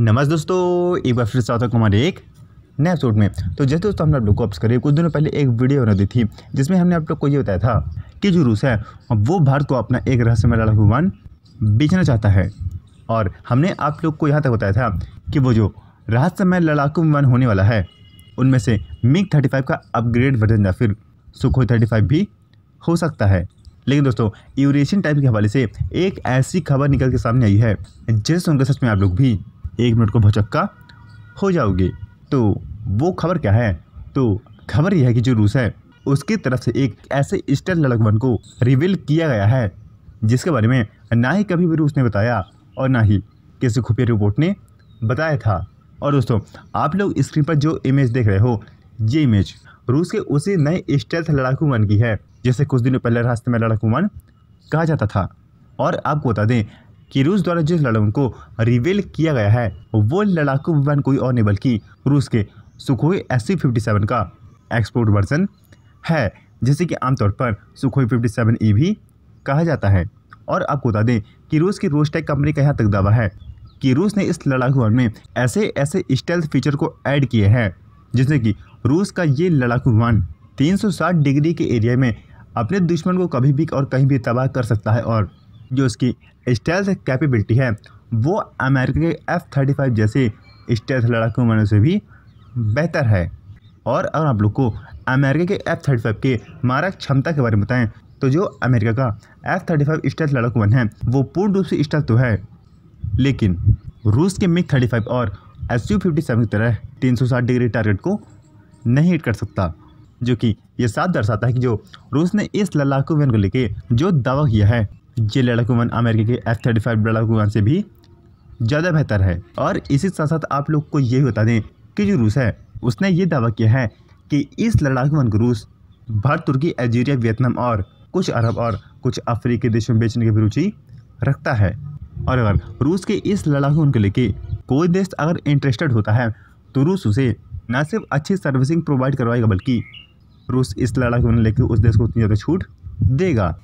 नमस्ते दोस्तों एक बार फिर साथ हमारे एक नए एपिसोड में तो जैसे दोस्तों हमने आप लोग को ऑप्स करिए कुछ दिनों पहले एक वीडियो बना दी थी जिसमें हमने आप लोग को ये बताया था कि जो रूस है वो भारत को अपना एक रहस्यमय लड़ाकू विमान बेचना चाहता है और हमने आप लोग को यहाँ तक बताया था कि वो जो रहस्यमय लड़ाकू विमान होने वाला है उनमें से मिग थर्टी का अपग्रेड वर्जन या फिर सुखोई थर्टी भी हो सकता है लेकिन दोस्तों यूरेशियन टाइप के हवाले से एक ऐसी खबर निकल के सामने आई है जिससे उनके सच में आप लोग भी एक मिनट को भचक्का हो जाओगे तो वो खबर क्या है तो खबर यह है कि जो रूस है उसकी तरफ से एक ऐसे स्टर लड़कवन को रिवील किया गया है जिसके बारे में ना ही कभी भी रूस ने बताया और ना ही किसी खुफिया रिपोर्ट ने बताया था और दोस्तों आप लोग स्क्रीन पर जो इमेज देख रहे हो ये इमेज रूस के उसी नए स्टेल्थ लड़ाकू मन की है जैसे कुछ दिनों पहले रास्ते में लड़ाकू विमान कहा जाता था और आपको बता दें कि रूस द्वारा जिस लड़ाकों को रिवेल किया गया है वो लड़ाकू विमान कोई और नहीं बल्कि रूस के Sukhoi S C fifty seven का एक्सपोर्ट वर्जन है जैसे कि आमतौर पर सुखोई फिफ्टी सेवन ई भी कहा जाता है और आपको बता दें कि रूस की रोस्टेक कंपनी का यहाँ तक दावा है कि रूस ने इस लड़ाकू विमान में ऐसे ऐसे स्टेल्थ फीचर को ऐड किए हैं जिससे कि रूस का ये लड़ाकू विमान 360 डिग्री के एरिया में अपने दुश्मन को कभी भी और कहीं भी तबाह कर सकता है और जो उसकी स्टेल्थ कैपेबिलिटी है वो अमेरिका के एफ थर्टी फाइव जैसे स्टेल्थ लड़ाकू विमानों से भी बेहतर है और अगर आप लोग को अमेरिका के एफ थर्टी फाइव के मारक क्षमता के बारे में बताएं तो जो अमेरिका का एफ थर्टी फाइव स्टेल्थ लड़ाकू विमान है वो पूर्ण रूप से स्टेल्थ तो है लेकिन रूस के मिग थर्टी फाइव और एस यू फिफ्टी सेवन की तरह तीन सौ साठ डिग्री टारगेट को नहीं हिट कर सकता जो कि यह साफ दर्शाता है कि जो रूस ने इस लड़ाकू विमान को लेकर जो दावा किया है ये लड़ाकू विमान अमेरिका के एफ थर्टी फाइव लड़ाकू विमान से भी ज़्यादा बेहतर है और इसी साथ साथ आप लोग को ये बता दें कि जो रूस है उसने ये दावा किया है कि इस लड़ाकू विमान को रूस भारत तुर्की अल्जीरिया वियतनाम और कुछ अरब और कुछ अफ्रीकी देशों में बेचने की भी रुचि रखता है और अगर रूस के इस लड़ाकू विमान को लेके कोई देश अगर इंटरेस्टेड होता है तो रूस उसे न सिर्फ अच्छी सर्विसिंग प्रोवाइड करवाएगा बल्कि रूस इस लड़ाकू विमान लेकर उस देश को उतनी ज़्यादा छूट देगा